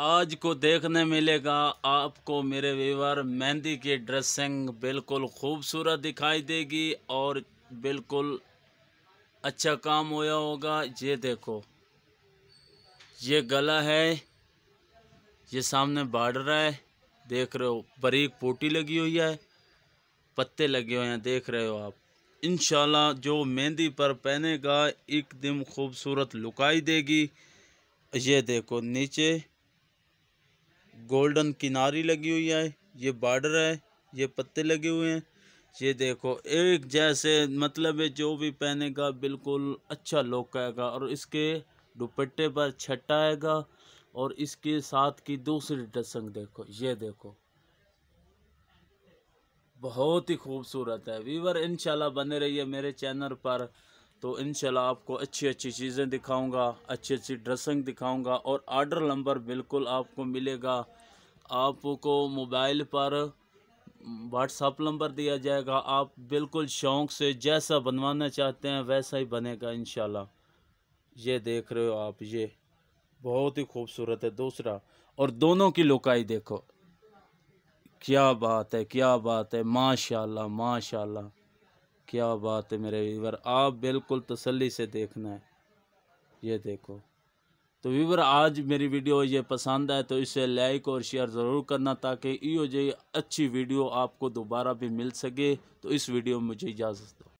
आज को देखने मिलेगा आपको मेरे वीवर मेहंदी की ड्रेसिंग बिल्कुल खूबसूरत दिखाई देगी और बिल्कुल अच्छा काम होया होगा ये देखो ये गला है ये सामने बॉर्डर है देख रहे हो बारीक पोटी लगी हुई है पत्ते लगे हुए हैं देख रहे हो आप इन जो मेहंदी पर पहनेगा एकदम खूबसूरत लुकाई देगी ये देखो नीचे गोल्डन किनारी लगी हुई है ये बॉर्डर है ये पत्ते लगे हुए हैं ये देखो एक जैसे मतलब है जो भी पहनेगा बिल्कुल अच्छा लुक आएगा और इसके दुपट्टे पर छट्टा आएगा और इसके साथ की दूसरी ड्रेसिंग देखो ये देखो बहुत ही खूबसूरत है वीवर इनशाला बने रहिए मेरे चैनल पर तो इनशाला आपको अच्छी अच्छी चीज़ें दिखाऊंगा अच्छी अच्छी ड्रेसिंग दिखाऊंगा और आर्डर नंबर बिल्कुल आपको मिलेगा आपको मोबाइल पर व्हाट्सअप नंबर दिया जाएगा आप बिल्कुल शौक़ से जैसा बनवाना चाहते हैं वैसा ही बनेगा इन ये देख रहे हो आप ये बहुत ही खूबसूरत है दूसरा और दोनों की लुकाई देखो क्या बात है क्या बात है माशाल्लाह माशाल्लाह क्या बात है मेरे वीवर आप बिल्कुल तसल्ली से देखना है ये देखो तो व्यूवर आज मेरी वीडियो ये पसंद आए तो इसे लाइक और शेयर ज़रूर करना ताकि इो जी अच्छी वीडियो आपको दोबारा भी मिल सके तो इस वीडियो में मुझे इजाज़त दो